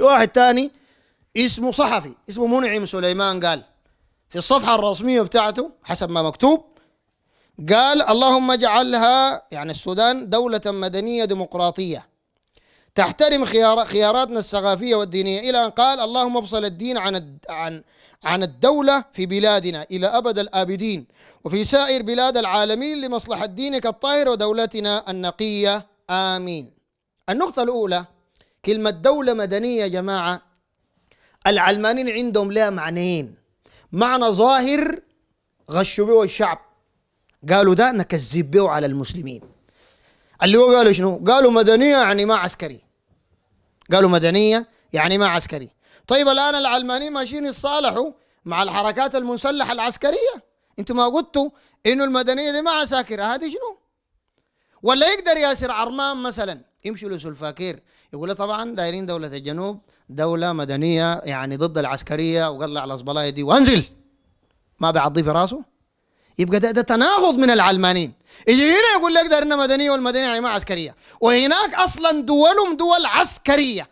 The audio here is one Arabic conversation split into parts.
في واحد تاني اسمه صحفي اسمه منعم سليمان قال في الصفحة الرسمية بتاعته حسب ما مكتوب قال اللهم اجعلها يعني السودان دولة مدنية ديمقراطية تحترم خيار خياراتنا الثقافية والدينية إلى أن قال اللهم افصل الدين عن عن عن الدولة في بلادنا إلى أبد الآبدين وفي سائر بلاد العالمين لمصلحة دينك الطاهر ودولتنا النقية آمين النقطة الأولى كلمة دولة مدنية يا جماعة العلمانيين عندهم لها معنيين معنى ظاهر غشوا به الشعب قالوا ده نكذب به على المسلمين اللي هو قالوا شنو؟ قالوا مدنية يعني ما عسكري قالوا مدنية يعني ما عسكري طيب الآن العلمانيين ماشيين يتصالحوا مع الحركات المسلحة العسكرية أنتم ما قلتوا انه المدنية دي ما عساكر هذه شنو؟ ولا يقدر ياسر عرمان مثلا يمشوا لسلفاكير يقول له طبعا دايرين دولة الجنوب دولة مدنية يعني ضد العسكرية وقلع الأصبلاية دي وانزل ما بيعضي في راسه يبقى ده, ده تناقض من العلمانيين يجي هنا يقول لك دارنا مدنية والمدنية يعني ما عسكرية وهناك أصلا دولهم دول عسكرية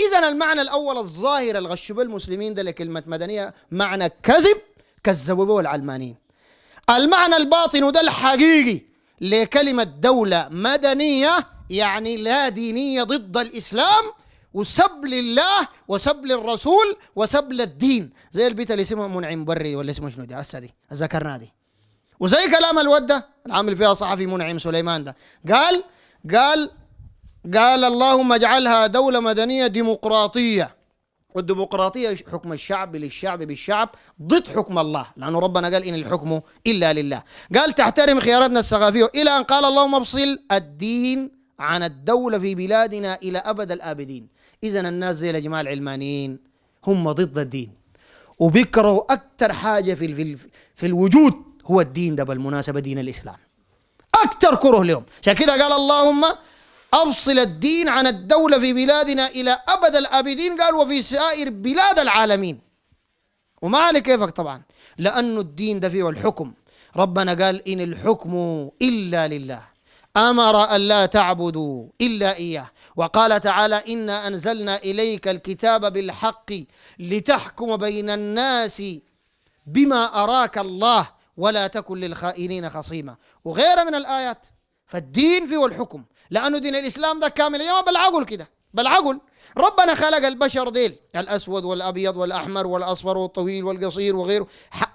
إذا المعنى الأول الظاهر الغشب المسلمين ده لكلمة مدنية معنى كذب كذبوا العلمانيين المعنى الباطن ده الحقيقي لكلمة دولة مدنية يعني لا دينية ضد الإسلام وسب لله وسب للرسول وسب للدين زي البيت اللي اسمه منعم بري ولا اسمه شنو دي هسه دي ذكرناه دي وزي كلام الودة العامل فيها صحفي منعم سليمان ده قال قال قال اللهم اجعلها دولة مدنية ديمقراطية والديمقراطية حكم الشعب للشعب بالشعب ضد حكم الله لأنه ربنا قال إن الحكم إلا لله قال تحترم خياراتنا الثقافية إلى أن قال اللهم افصل الدين عن الدولة في بلادنا إلى أبد الآبدين إذا الناس زي الأجماع العلمانيين هم ضد الدين وبيكرهوا أكثر حاجة في, في, في الوجود هو الدين ده بالمناسبة دين الإسلام أكثر كره لهم عشان كده قال اللهم أفصل الدين عن الدولة في بلادنا إلى أبد الآبدين قال وفي سائر بلاد العالمين وما على كيفك طبعا لأنه الدين ده فيه الحكم ربنا قال إن الحكم إلا لله امر ان لا تعبدوا الا اياه وقال تعالى انا انزلنا اليك الكتاب بالحق لتحكم بين الناس بما اراك الله ولا تكن للخائنين خصيما وغير من الايات فالدين فيه الحكم لانه دين الاسلام ده كامل يا بالعقل كده بالعقل ربنا خلق البشر ديل الاسود والابيض والاحمر والاصفر والطويل والقصير وغيره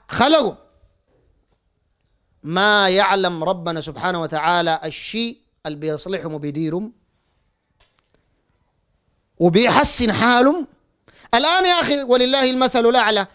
خلقهم ما يعلم ربنا سبحانه وتعالى الشيء اللي بيصلحهم وبيديرهم وبيحسن حالهم الآن يا أخي ولله المثل الأعلى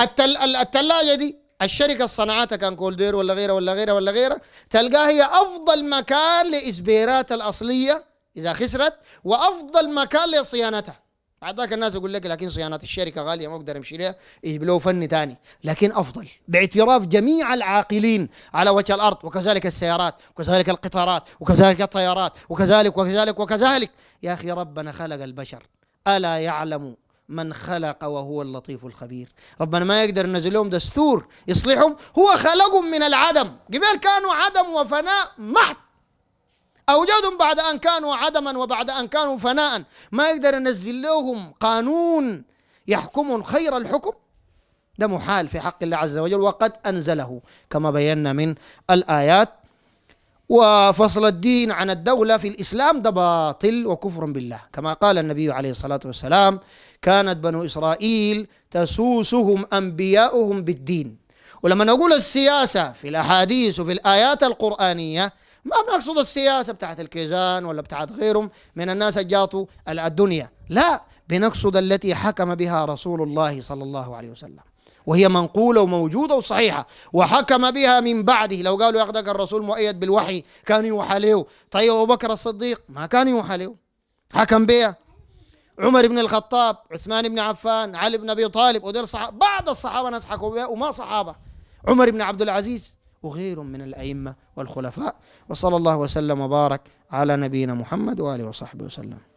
التل... الثلاجة دي الشركة الصناعات كان كولدير ولا غيره ولا غيره ولا غيره تلقاها هي أفضل مكان لازبيرات الأصلية إذا خسرت وأفضل مكان لصيانتها بعداك الناس يقول لك لكن صيانه الشركه غاليه ما اقدر امشي لها يجيب له فن ثاني لكن افضل باعتراف جميع العاقلين على وجه الارض وكذلك السيارات وكذلك القطارات وكذلك الطيارات وكذلك وكذلك وكذلك يا اخي ربنا خلق البشر الا يعلم من خلق وهو اللطيف الخبير ربنا ما يقدر ينزل لهم دستور يصلحهم هو خلقهم من العدم قبل كانوا عدم وفناء محت أوجدهم بعد أن كانوا عدما وبعد أن كانوا فناء ما يقدر ينزل لهم قانون يحكم خير الحكم ده محال في حق الله عز وجل وقد أنزله كما بينا من الآيات وفصل الدين عن الدولة في الإسلام ده باطل وكفر بالله كما قال النبي عليه الصلاة والسلام كانت بنو إسرائيل تسوسهم أنبياؤهم بالدين ولما نقول السياسة في الأحاديث وفي الآيات القرآنية ما بنقصد السياسه بتاعت الكيزان ولا بتاعت غيرهم من الناس جاتوا الدنيا لا بنقصد التي حكم بها رسول الله صلى الله عليه وسلم وهي منقوله وموجوده وصحيحه وحكم بها من بعده لو قالوا ياخذك الرسول مؤيد بالوحي كان يوحى له طيب ابو بكر الصديق ما كان يوحى له حكم بها عمر بن الخطاب عثمان بن عفان علي بن ابي طالب ودول صحابه بعض الصحابه ناس حكوا بها وما صحابه عمر بن عبد العزيز وغير من الأئمة والخلفاء وصلى الله وسلم وبارك على نبينا محمد وآله وصحبه وسلم